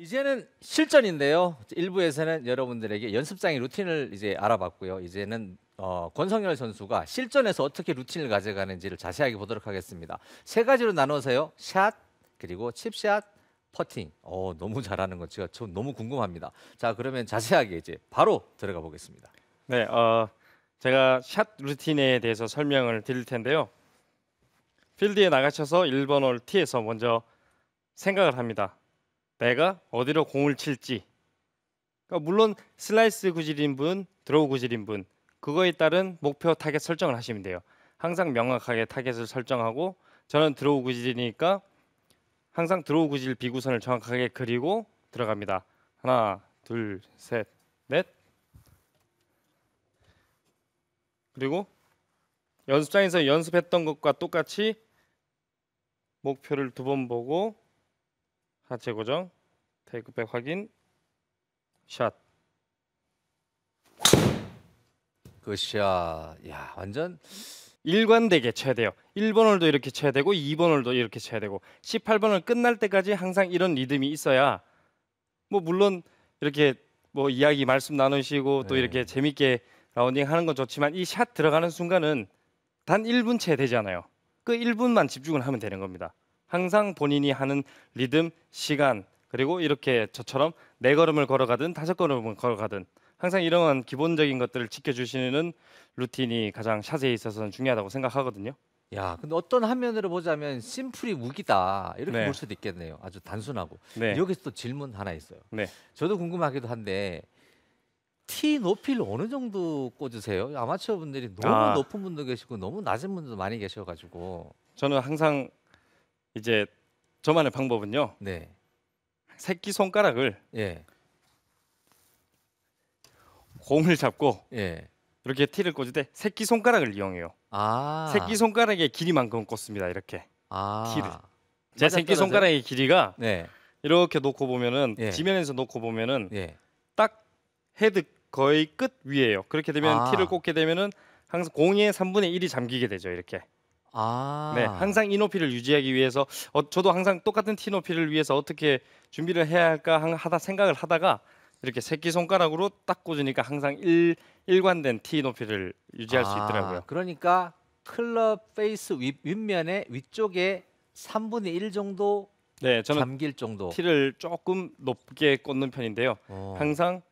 이제는 실전인데요. 1부에서는 여러분들에게 연습장의 루틴을 이제 알아봤고요. 이제는 어, 권성열 선수가 실전에서 어떻게 루틴을 가져가는지를 자세하게 보도록 하겠습니다. 세 가지로 나눠서요. 샷, 그리고 칩샷, 퍼팅. 어, 너무 잘하는 것 제가 좀 너무 궁금합니다. 자, 그러면 자세하게 이제 바로 들어가 보겠습니다. 네, 어, 제가 샷 루틴에 대해서 설명을 드릴 텐데요. 필드에 나가셔서 1번 홀 티에서 먼저 생각을 합니다. 내가 어디로 공을 칠지. 그러니까 물론 슬라이스 구질인 분, 드로우 구질인 분 그거에 따른 목표 타겟 설정을 하시면 돼요. 항상 명확하게 타겟을 설정하고 저는 드로우 구질이니까 항상 드로우 구질 비구선을 정확하게 그리고 들어갑니다. 하나, 둘, 셋, 넷. 그리고 연습장에서 연습했던 것과 똑같이 목표를 두 번 보고 하체 고정 테이크백 확인 샷 굿샷 그 야 완전 일관되게 쳐야 돼요 1번 홀도 이렇게 쳐야 되고 2번 홀도 이렇게 쳐야 되고 18번 홀 끝날 때까지 항상 이런 리듬이 있어야 뭐 물론 이렇게 뭐 이야기 말씀 나누시고 또 네. 이렇게 재밌게 라운딩 하는 건 좋지만 이 샷 들어가는 순간은 단 1분 채 되지 않아요 그 1분만 집중을 하면 되는 겁니다 항상 본인이 하는 리듬, 시간 그리고 이렇게 저처럼 네 걸음을 걸어가든 다섯 걸음을 걸어가든 항상 이런 기본적인 것들을 지켜주시는 루틴이 가장 샷에 있어서는 중요하다고 생각하거든요. 야, 근데 어떤 한 면으로 보자면 심플이 무기다 이렇게 네. 볼 수도 있겠네요. 아주 단순하고 네. 여기서 또 질문 하나 있어요. 네. 저도 궁금하기도 한데 티 높이를 어느 정도 꽂으세요? 아마추어 분들이 너무 아. 높은 분도 계시고 너무 낮은 분도 많이 계셔가지고 저는 항상 이제 저만의 방법은요. 네. 새끼 손가락을 예. 공을 잡고 예. 이렇게 티를 꽂을 때 새끼 손가락을 이용해요. 아. 새끼 손가락의 길이만큼 꽂습니다. 이렇게 아. 티를. 제 새끼 손가락의 길이가 네. 이렇게 놓고 보면은 예. 지면에서 놓고 보면은 예. 딱 헤드 거의 끝 위에요. 그렇게 되면 아. 티를 꽂게 되면은 항상 공의 3분의 1이 잠기게 되죠. 이렇게. 아. 네, 항상 이 높이를 유지하기 위해서 어, 저도 항상 똑같은 티 높이를 위해서 어떻게 준비를 해야 할까 하- 다 생각을 하다가 이렇게 새끼 손가락으로 딱 꽂으니까 항상 일, 일관된 티 높이를 유지할 수 아, 있더라고요. 그러니까 클럽 페이스 윗, 윗면에 위쪽에 3분의 1 정도 네, 저는 잠길 정도. 티를 조금 높게 꽂는 편인데요. 어. 항상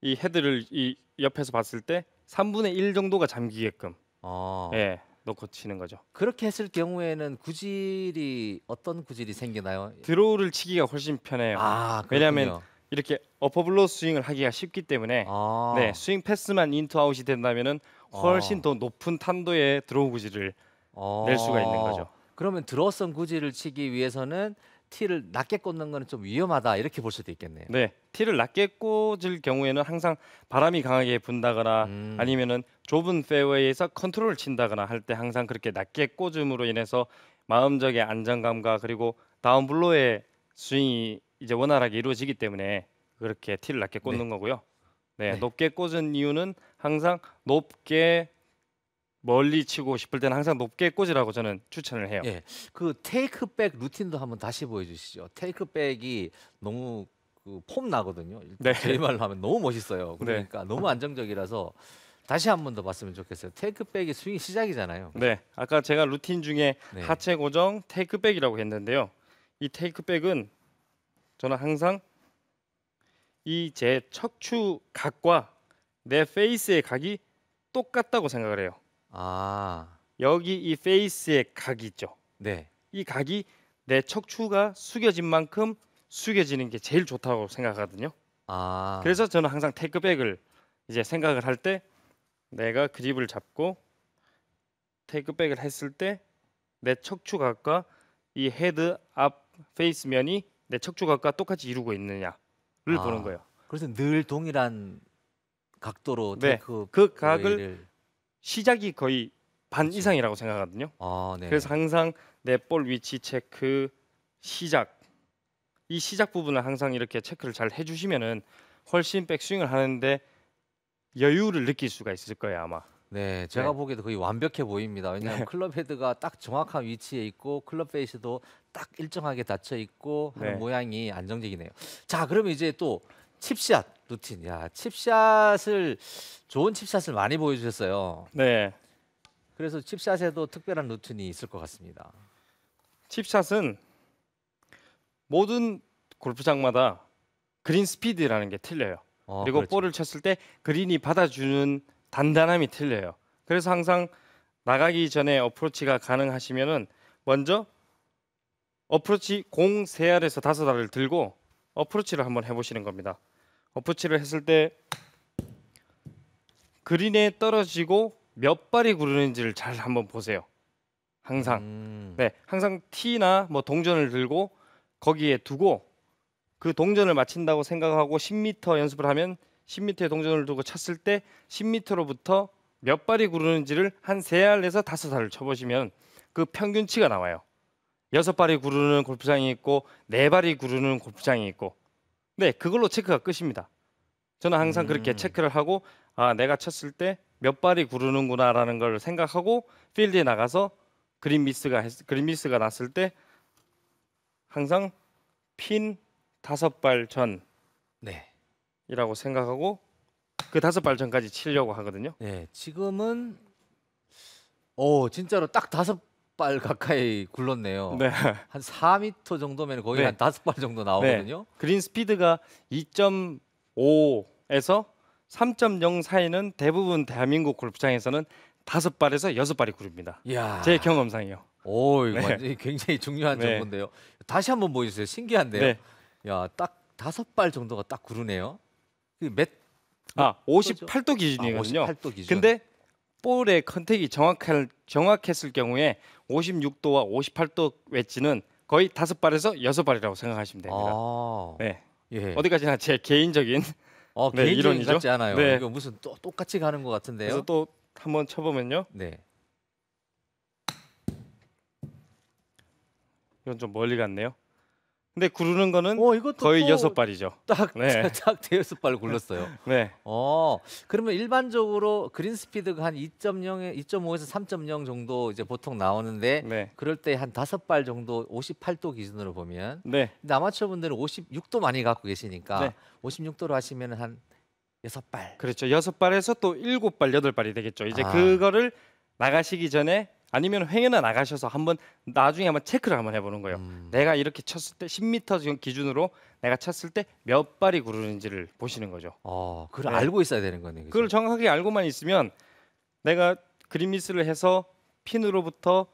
이 헤드를 이 옆에서 봤을 때 3분의 1 정도가 잠기게끔. 어. 예. 넣고 치는 거죠. 그렇게 했을 경우에는 구질이 어떤 구질이 생기나요? 드로우를 치기가 훨씬 편해요. 아, 왜냐하면 이렇게 어퍼블로 스윙을 하기가 쉽기 때문에 아. 네 스윙 패스만 인투아웃이 된다면 아. 훨씬 아. 더 높은 탄도의 드로우 구질을 낼 수가 있는 거죠. 어. 그러면 드로우성 구질을 치기 위해서는 티를 낮게 꽂는 거는 좀 위험하다 이렇게 볼 수도 있겠네요. 네, 티를 낮게 꽂을 경우에는 항상 바람이 강하게 분다거나 음. 아니면은 좁은 페어웨이에서 컨트롤 을 친다거나 할 때 항상 그렇게 낮게 꽂음으로 인해서 마음적인 안정감과 그리고 다운블로의 스윙이 이제 원활하게 이루어지기 때문에 그렇게 티를 낮게 꽂는 네. 거고요. 네, 네, 높게 꽂은 이유는 항상 높게 멀리 치고 싶을 때는 항상 높게 꽂으라고 저는 추천을 해요. 예. 그 테이크백 루틴도 한번 다시 보여주시죠. 테이크백이 너무 그폼 나거든요. 네. 제 말로 하면 너무 멋있어요. 네. 그러니까 네. 너무 안정적이라서 다시 한 번 더 봤으면 좋겠어요. 테이크백이 스윙 시작이잖아요. 네. 아까 제가 루틴 중에 네. 하체 고정 테이크백이라고 했는데요. 이 테이크백은 저는 항상 이 제 척추 각과 내 페이스의 각이 똑같다고 생각을 해요. 아, 여기 이 페이스의 각이죠. 네. 이 각이 내 척추가 숙여진 만큼 숙여지는 게 제일 좋다고 생각하거든요. 아. 그래서 저는 항상 테크백을 이제 생각을 할 때 내가 그립을 잡고 테크백을 했을 때 내 척추각과 이 헤드 앞 페이스 면이 내 척추각과 똑같이 이루고 있느냐를 아. 보는 거예요. 그래서 늘 동일한 각도로 네, 테크그 그 각을 시작이 거의 반 그렇죠. 이상이라고 생각하거든요. 아, 네. 그래서 항상 내 볼 위치 체크, 시작 이 시작 부분을 항상 이렇게 체크를 잘 해주시면은 훨씬 백스윙을 하는데 여유를 느낄 수가 있을 거예요 아마. 네, 네. 제가 네. 보기에도 거의 완벽해 보입니다. 왜냐하면 네. 클럽 헤드가 딱 정확한 위치에 있고 클럽 페이스도 딱 일정하게 닫혀 있고 하는 네. 모양이 안정적이네요. 자, 그러면 이제 또 칩샷 루틴. 야, 칩샷을 좋은 칩샷을 많이 보여주셨어요. 네. 그래서 칩샷에도 특별한 루틴이 있을 것 같습니다. 칩샷은 모든 골프장마다 그린 스피드라는 게 틀려요. 어, 그리고 그렇지. 볼을 쳤을 때 그린이 받아주는 단단함이 틀려요. 그래서 항상 나가기 전에 어프로치가 가능하시면은 먼저 어프로치 공세 알에서 다섯 알을 들고 어프로치를 한번 해보시는 겁니다. 어프치를 했을 때 그린에 떨어지고 몇 발이 구르는지를 잘 한번 보세요. 항상 음. 네 항상 티나 뭐 동전을 들고 거기에 두고 그 동전을 맞힌다고 생각하고 10m 연습을 하면 1 0 m 에 동전을 두고 찼을 때 10m로부터 몇 발이 구르는지를 한 세 알에서 다섯 알을 쳐보시면 그 평균치가 나와요. 여섯 발이 구르는 골프장이 있고 네 발이 구르는 골프장이 있고 네, 그걸로 체크가 끝입니다. 저는 항상 음. 그렇게 체크를 하고 아 내가 쳤을 때 몇 발이 구르는구나라는 걸 생각하고 필드에 나가서 그린 미스가 그린 미스가 났을 때 항상 핀 다섯 발 전이라고 네. 생각하고 그 다섯 발 전까지 치려고 하거든요. 네, 지금은 오 진짜로 딱 다섯 발 가까이 굴렀네요. 네. 한 4m 정도면 거의 네. 한 다섯 발 정도 나오거든요. 네. 그린 스피드가 2.5에서 3.0 사이는 대부분 대한민국 골프장에서는 다섯 발에서 여섯 발이 구릅니다. 이야. 제 경험상이요. 오, 이거 네. 굉장히 중요한 네. 정보인데요. 다시 한번 보여주세요. 신기한데요. 네. 야, 딱 다섯 발 정도가 딱 구르네요. 몇? 그 몇 아, 58도 아, 기준이거든요. 아, 58도 기준. 근데 볼의 컨택이 정확할, 정확했을 경우에 56도와 58도 웨지는 거의 다섯 발에서 여섯 발이라고 생각하시면 됩니다. 아 네. 예. 어디까지나 제 개인적인 어, 네, 개인적인 이론이죠? 지 않아요. 네. 이거 무슨 또, 똑같이 가는 것 같은데요. 그래서 또 한번 쳐보면요. 네. 이건 좀 멀리 갔네요. 근데 구르는 거는 어, 이것도 거의 또 여섯 발이죠. 딱, 네. 딱 대여섯 발 굴렀어요. 네. 어, 그러면 일반적으로 그린 스피드가 한 2.0에 2.5에서 3.0 정도 이제 보통 나오는데 네. 그럴 때한 다섯 발 정도 58도 기준으로 보면 네. 근데 아마추어 분들은 56도 많이 갖고 계시니까 네. 56도로 하시면 한 여섯 발. 그렇죠. 여섯 발에서 또 일곱 발, 여덟 발이 되겠죠. 이제 아. 그거를 나가시기 전에 아니면 회의나 나가셔서 한번 나중에 한번 체크를 한번 해보는 거예요. 음. 내가 이렇게 쳤을 때1 0미터 기준으로 내가 쳤을 때 몇 발이 구르는지를 보시는 거죠. 어, 그걸 네. 알고 있어야 되는 거네요. 그죠? 그걸 정확하게 알고만 있으면 내가 그린 미스를 해서 핀으로부터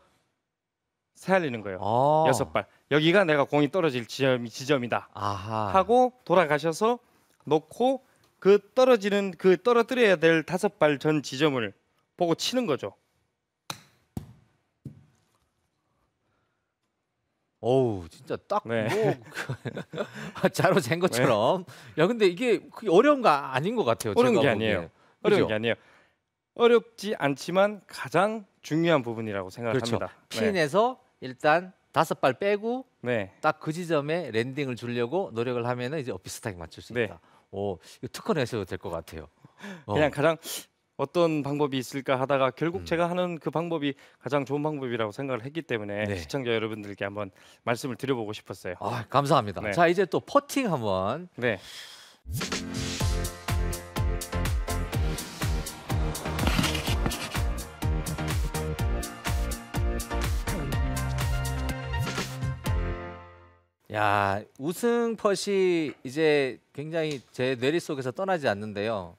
세알리는 거예요. 아. 여섯 발. 여기가 내가 공이 떨어질 지점이 지점이다. 아하. 하고 돌아가셔서 놓고 그 떨어지는 그 떨어뜨려야 될 다섯 발 전 지점을 보고 치는 거죠. 어우 진짜 딱뭐 네. 그 자로 잰 것처럼. 네. 야 근데 이게 그게 어려운 거 아닌 것 같아요. 어려운 게 아니에요. 보기에. 어려운 그죠? 게 아니에요. 어렵지 않지만 가장 중요한 부분이라고 생각합니다. 그렇죠. 네. 핀에서 네. 일단 다섯 발 빼고 네. 딱그 지점에 랜딩을 주려고 노력을 하면은 이제 비슷하게 맞출 수 있다. 오 특허 내셔도 될 것 같아요. 어. 그냥 가장 어떤 방법이 있을까 하다가 결국 음. 제가 하는 그 방법이 가장 좋은 방법이라고 생각을 했기 때문에 네. 시청자 여러분들께 한번 말씀을 드려보고 싶었어요. 아, 감사합니다. 네. 자 이제 또 퍼팅 한번. 네. 야 우승 퍼시 이제 굉장히 제 뇌리 속에서 떠나지 않는데요.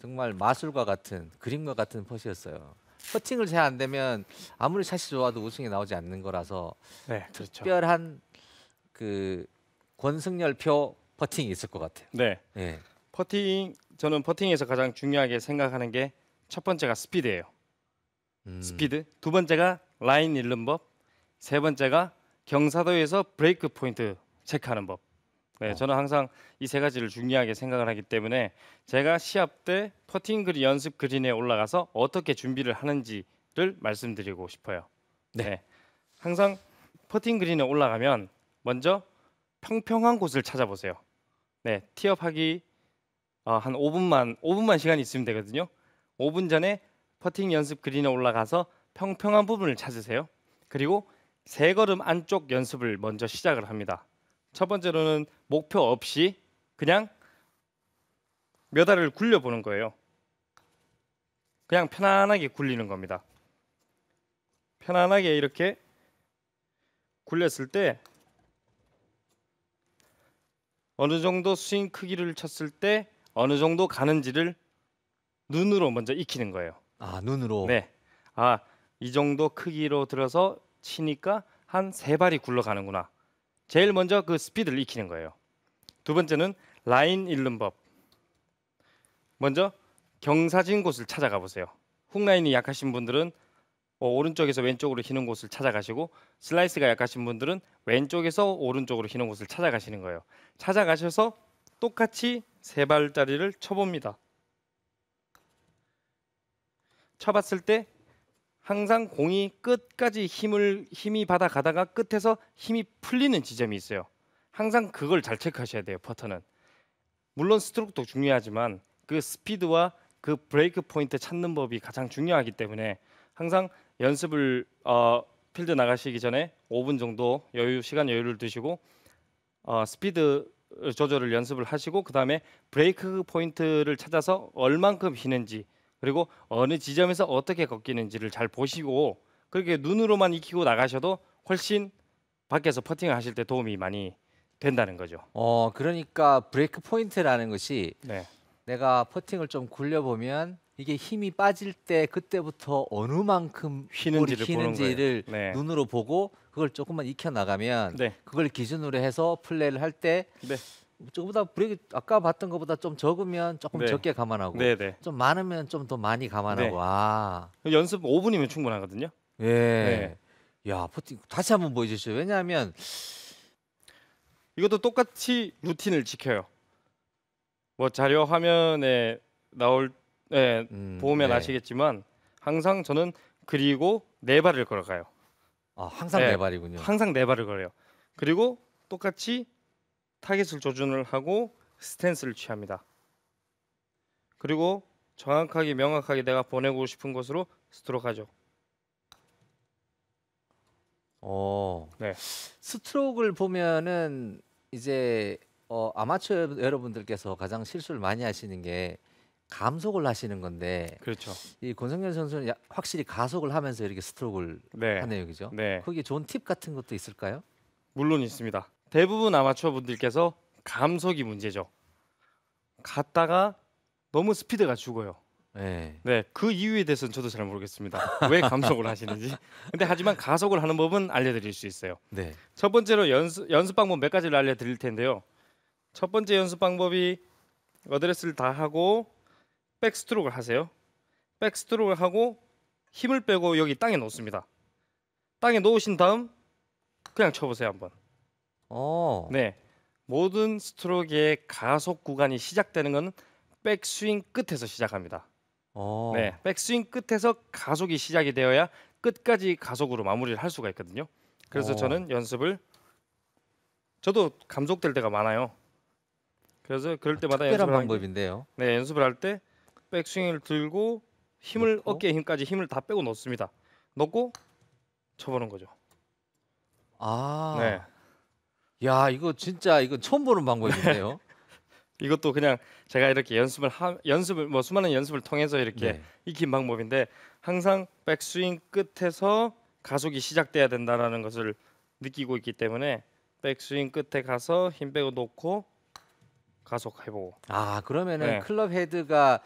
정말 마술과 같은 그림과 같은 퍼시였어요. 퍼팅을 잘 안 되면 아무리 샷이 좋아도 우승이 나오지 않는 거라서 네, 그렇죠. 특별한 그 권승열표 퍼팅이 있을 것 같아요. 네. 네. 퍼팅 저는 퍼팅에서 가장 중요하게 생각하는 게 첫 번째가 스피드예요. 음. 스피드. 두 번째가 라인 잃는 법. 세 번째가 경사도에서 브레이크 포인트 체크하는 법. 네, 어. 저는 항상 이 세 가지를 중요하게 생각을 하기 때문에 제가 시합 때 퍼팅 그린 연습 그린에 올라가서 어떻게 준비를 하는지를 말씀드리고 싶어요. 네. 네. 항상 퍼팅 그린에 올라가면 먼저 평평한 곳을 찾아보세요. 네, 티업하기 어, 한 5분만 5분만 시간이 있으면 되거든요. 5분 전에 퍼팅 연습 그린에 올라가서 평평한 부분을 찾으세요. 그리고 세 걸음 안쪽 연습을 먼저 시작을 합니다. 첫 번째로는 목표 없이 그냥 몇 알을 굴려보는 거예요. 그냥 편안하게 굴리는 겁니다. 편안하게 이렇게 굴렸을 때 어느 정도 스윙 크기를 쳤을 때 어느 정도 가는지를 눈으로 먼저 익히는 거예요. 아 눈으로. 네. 아이 정도 크기로 들어서 치니까 한 세 발이 굴러가는구나. 제일 먼저 그 스피드를 익히는 거예요. 두 번째는 라인 읽는 법. 먼저 경사진 곳을 찾아가 보세요. 훅라인이 약하신 분들은 어, 오른쪽에서 왼쪽으로 휘는 곳을 찾아가시고 슬라이스가 약하신 분들은 왼쪽에서 오른쪽으로 휘는 곳을 찾아가시는 거예요. 찾아가셔서 똑같이 세 발짜리를 쳐봅니다. 쳐봤을 때 항상 공이 끝까지 힘을 힘이 받아 가다가 끝에서 힘이 풀리는 지점이 있어요. 항상 그걸 잘 체크하셔야 돼요. 퍼터는 물론 스트로크도 중요하지만 그 스피드와 그 브레이크 포인트 찾는 법이 가장 중요하기 때문에 항상 연습을 어, 필드 나가시기 전에 5분 정도 여유 시간 여유를 두시고 어, 스피드 조절을 연습을 하시고 그 다음에 브레이크 포인트를 찾아서 얼만큼 휘는지 그리고 어느 지점에서 어떻게 걷기는지를 잘 보시고 그렇게 눈으로만 익히고 나가셔도 훨씬 밖에서 퍼팅을 하실 때 도움이 많이 된다는 거죠. 어, 그러니까 브레이크 포인트라는 것이 네. 내가 퍼팅을 좀 굴려 보면 이게 힘이 빠질 때 그때부터 어느 만큼 휘는지를, 휘는지를 네. 눈으로 보고 그걸 조금만 익혀 나가면 네. 그걸 기준으로 해서 플레이를 할때 네. 저보다 브레이크 아까 봤던 것보다 좀 적으면 조금 네. 적게 감안하고 네네. 네. 좀 많으면 좀 더 많이 감안하고 네. 아 연습 5분이면 충분하거든요. 예. 네. 야 포팅 다시 한번 보여주시죠. 왜냐하면 이것도 똑같이 루틴을 지켜요. 뭐 자료 화면에 나올 예, 음, 보면 네. 아시겠지만 항상 저는 그리고 네 발을 걸어가요. 아 항상 네, 네 발이군요. 항상 네 발을 걸어요. 그리고 똑같이 타겟을 조준을 하고 스탠스를 취합니다. 그리고 정확하게 명확하게 내가 보내고 싶은 곳으로 스트로크 하죠. 어. 네. 스트로크를 보면은 이제 어, 아마추어 여러분들께서 가장 실수를 많이 하시는 게 감속을 하시는 건데 그렇죠. 이 권성현 선수는 확실히 가속을 하면서 이렇게 스트로크를 네. 하네요, 그죠? 네. 거기 좋은 팁 같은 것도 있을까요? 물론 있습니다. 대부분 아마추어 분들께서 감속이 문제죠. 갔다가 너무 스피드가 죽어요. 네. 네, 그 이유에 대해서는 저도 잘 모르겠습니다. 왜 감속을 하시는지. 근데 하지만 가속을 하는 법은 알려드릴 수 있어요. 네. 첫 번째로 연습 연습 방법 몇 가지를 알려드릴 텐데요. 첫 번째 연습 방법이 어드레스를 다 하고 백스트로크를 하세요. 백스트로크를 하고 힘을 빼고 여기 땅에 놓습니다. 땅에 놓으신 다음 그냥 쳐보세요 한번. 어. 네. 모든 스트로크의 가속 구간이 시작되는 건 백스윙 끝에서 시작합니다. 어. 네. 백스윙 끝에서 가속이 시작이 되어야 끝까지 가속으로 마무리를 할 수가 있거든요. 그래서 어. 저는 연습을 저도 감속될 때가 많아요. 그래서 그럴 때마다 아, 연습을 방법인데요. 네, 연습을 할 때 백스윙을 들고 힘을 넣고. 어깨 힘까지 힘을 다 빼고 넣습니다. 넣고 쳐보는 거죠. 아. 네. 야, 이거 진짜 이거 처음 보는 방법이데요 이것도 그냥 제가 이렇게 연습을 하, 연습을 뭐 수많은 연습을 통해서 이렇게 네. 익힌 방법인데 항상 백스윙 끝에서 가속이 시작돼야 된다라는 것을 느끼고 있기 때문에 백스윙 끝에 가서 힘 빼고 놓고 가속해보고. 아 그러면은 네. 클럽 헤드가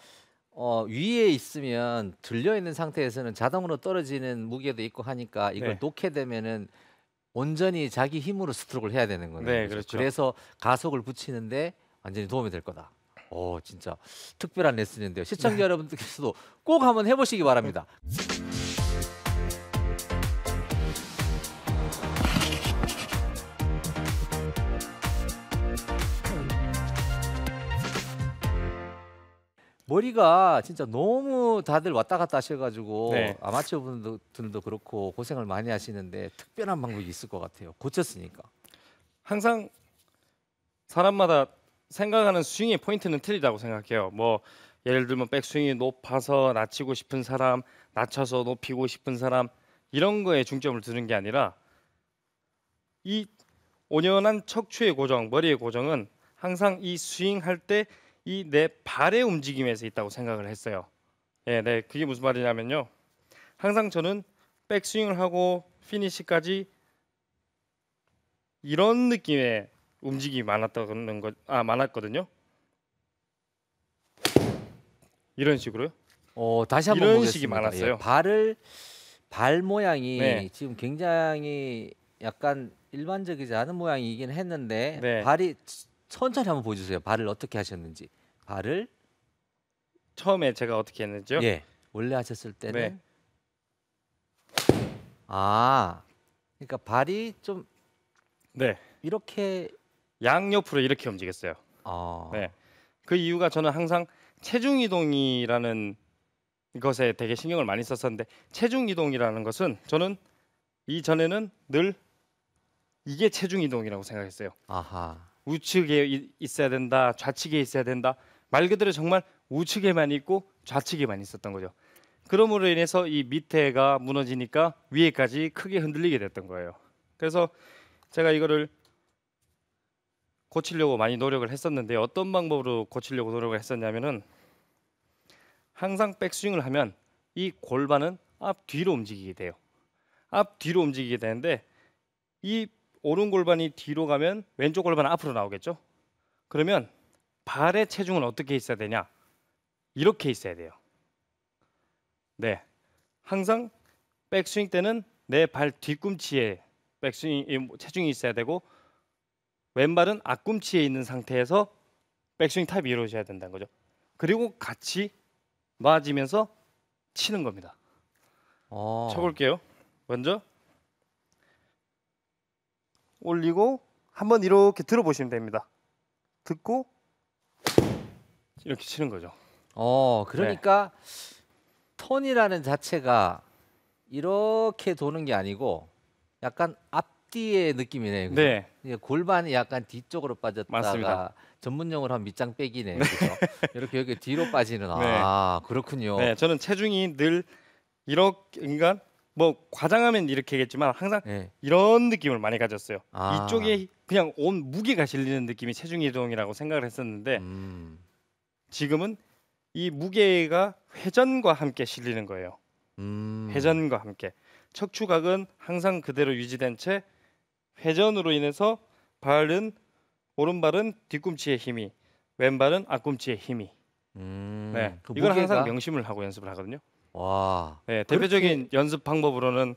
어, 위에 있으면 들려 있는 상태에서는 자동으로 떨어지는 무게도 있고 하니까 이걸 네. 놓게 되면은 온전히 자기 힘으로 스트로크를 해야 되는 거예요. 네, 그렇죠. 그래서 가속을 붙이는데 완전히 도움이 될 거다. 오, 어, 진짜 특별한 레슨인데요. 시청자 네. 여러분들께서도 꼭 한번 해보시기 바랍니다. 네. 머리가 진짜 너무 다들 왔다 갔다 하셔가지고 네. 아마추어 분들도 그렇고 고생을 많이 하시는데 특별한 방법이 있을 것 같아요. 고쳤으니까. 항상 사람마다 생각하는 스윙의 포인트는 틀리다고 생각해요. 뭐 예를 들면 백스윙이 높아서 낮추고 싶은 사람, 낮춰서 높이고 싶은 사람 이런 거에 중점을 두는 게 아니라 이 온연한 척추의 고정, 머리의 고정은 항상 이 스윙할 때 이내 발의 움직임에서 있다고 생각을 했어요. 예, 네, 그게 무슨 말이냐면요. 항상 저는 백스윙을 하고 피니시까지 이런 느낌의 움직임이 많았다는 것, 아 많았거든요. 이런 식으로요? 어, 다시 한번 이런 식이 많았어요. 예, 발을 발 모양이 네. 지금 굉장히 약간 일반적이지 않은 모양이긴 했는데 네. 발이 천천히 한번 보여주세요. 발을 어떻게 하셨는지. 발을 처음에 제가 어떻게 했는지요? 예. 원래 하셨을 때는 네. 아 그러니까 발이 좀 네. 이렇게 양옆으로 이렇게 움직였어요. 아. 네. 그 이유가 저는 항상 체중 이동이라는 것에 되게 신경을 많이 썼었는데 체중 이동이라는 것은 저는 이전에는 늘 이게 체중 이동이라고 생각했어요. 아하. 우측에 있어야 된다, 좌측에 있어야 된다. 말 그대로 정말 우측에만 있고 좌측에만 있었던 거죠. 그러므로 인해서 이 밑에가 무너지니까 위에까지 크게 흔들리게 됐던 거예요. 그래서 제가 이거를 고치려고 많이 노력을 했었는데 어떤 방법으로 고치려고 노력을 했었냐면은 항상 백스윙을 하면 이 골반은 앞 뒤로 움직이게 돼요. 앞 뒤로 움직이게 되는데 이 오른 골반이 뒤로 가면 왼쪽 골반은 앞으로 나오겠죠. 그러면 발의 체중은 어떻게 있어야 되냐? 이렇게 있어야 돼요. 네. 항상 백스윙 때는 내 발 뒤꿈치에 백스윙 뭐 체중이 있어야 되고 왼발은 앞꿈치에 있는 상태에서 백스윙 탑이 이루어져야 된다는 거죠. 그리고 같이 맞으면서 치는 겁니다. 아. 쳐볼게요. 먼저 올리고 한번 이렇게 들어보시면 됩니다. 듣고 이렇게 치는 거죠. 어, 그러니까 네. 턴이라는 자체가 이렇게 도는 게 아니고 약간 앞뒤의 느낌이네요. 네. 골반이 약간 뒤쪽으로 빠졌다가 맞습니다. 전문용으로한 밑장 빼기네요. 그렇죠? 이렇게 여기 뒤로 빠지는 네. 아 그렇군요. 네, 저는 체중이 늘 이렇게 그러니까 뭐 과장하면 이렇게겠지만 항상 네. 이런 느낌을 많이 가졌어요. 아. 이쪽에 그냥 온 무게가 실리는 느낌이 체중 이동이라고 생각을 했었는데 음. 지금은 이 무게가 회전과 함께 실리는 거예요. 음. 회전과 함께 척추각은 항상 그대로 유지된 채 회전으로 인해서 발은 오른발은 뒤꿈치의 힘이 왼발은 앞꿈치의 힘이 음. 네, 그 이건 무게가? 항상 명심을 하고 연습을 하거든요. 와. 네, 대표적인 그렇게... 연습 방법으로는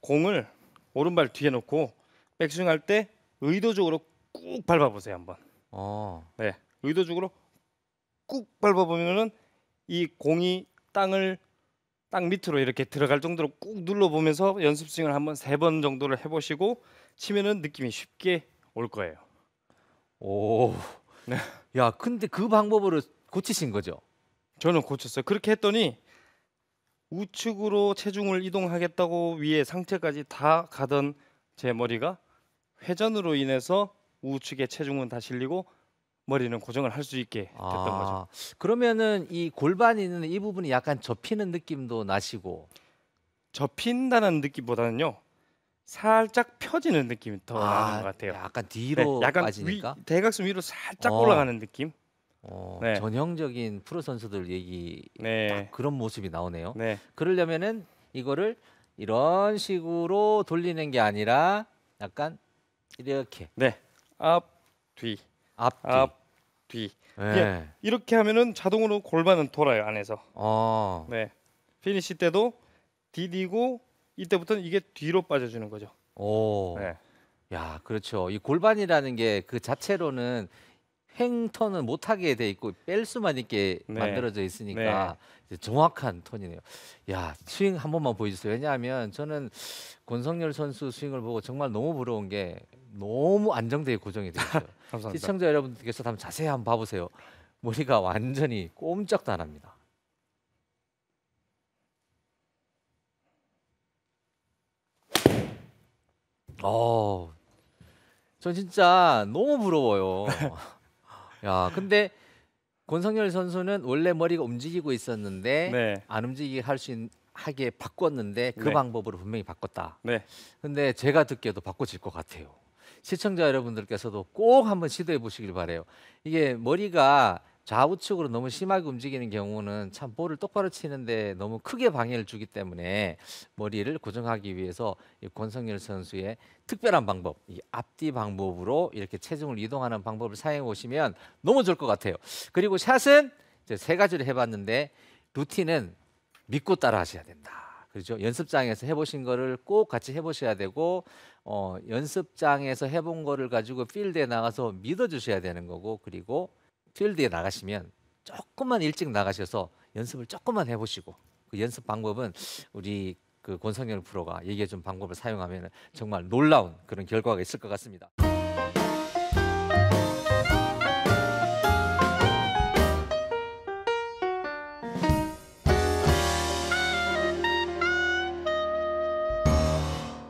공을 오른발 뒤에 놓고 백스윙 할 때 의도적으로 꾹 밟아보세요 한번. 어. 네, 의도적으로 꾹 밟아보면은 이 공이 땅을 땅 밑으로 이렇게 들어갈 정도로 꾹 눌러보면서 연습 스윙을 한번 세 번 정도를 해보시고 치면은 느낌이 쉽게 올 거예요. 오. 네. 야, 근데 그 방법으로 고치신 거죠? 저는 고쳤어요. 그렇게 했더니 우측으로 체중을 이동하겠다고 위에 상체까지 다 가던 제 머리가 회전으로 인해서 우측의 체중은 다 실리고 머리는 고정을 할 수 있게 됐던 아, 거죠. 그러면은 이 골반 있는 이 부분이 약간 접히는 느낌도 나시고 접힌다는 느낌보다는요 살짝 펴지는 느낌이 더 아, 나는 것 같아요. 약간 네, 뒤로 네, 약간 빠지니까 위, 대각선 위로 살짝 어. 올라가는 느낌. 어, 네. 전형적인 프로 선수들 얘기 네. 그런 모습이 나오네요. 네. 그러려면은 이거를 이런 식으로 돌리는 게 아니라 약간 이렇게 네. 앞, 뒤, 앞뒤. 앞, 뒤. 네. 예, 이렇게 하면은 자동으로 골반은 돌아요 안에서. 어. 네. 피니시 때도 디디고 이때부터는 이게 뒤로 빠져주는 거죠. 오. 네. 야, 그렇죠. 이 골반이라는 게 그 자체로는 행턴은 못하게 돼 있고 뺄 수만 있게 네. 만들어져 있으니까 네. 정확한 턴이네요. 야 스윙 한 번만 보여주세요. 왜냐하면 저는 권성열 선수 스윙을 보고 정말 너무 부러운 게 너무 안정되게 고정이 되어요 시청자 여러분들께서 한번 자세히 한번 봐보세요. 머리가 완전히 꼼짝도 안 합니다. 어, 전 진짜 너무 부러워요. 야, 근데 권성열 선수는 원래 머리가 움직이고 있었는데 네. 안 움직이게 할 수있 하게 바꿨는데 그 네. 방법으로 분명히 바꿨다. 네. 근데 제가 듣기에도 바꿔질 것 같아요. 시청자 여러분들께서도 꼭 한번 시도해 보시길 바래요. 이게 머리가 좌우측으로 너무 심하게 움직이는 경우는 참 볼을 똑바로 치는데 너무 크게 방해를 주기 때문에 머리를 고정하기 위해서 권성열 선수의 특별한 방법, 이 앞뒤 방법으로 이렇게 체중을 이동하는 방법을 사용해 보시면 너무 좋을 것 같아요. 그리고 샷은 세 가지를 해봤는데 루틴은 믿고 따라 하셔야 된다. 그렇죠. 연습장에서 해보신 거를 꼭 같이 해보셔야 되고, 어, 연습장에서 해본 거를 가지고 필드에 나가서 믿어주셔야 되는 거고, 그리고 필드에 나가시면 조금만 일찍 나가셔서 연습을 조금만 해보시고 그 연습 방법은 우리 그 권성열 프로가 얘기해준 방법을 사용하면 정말 놀라운 그런 결과가 있을 것 같습니다.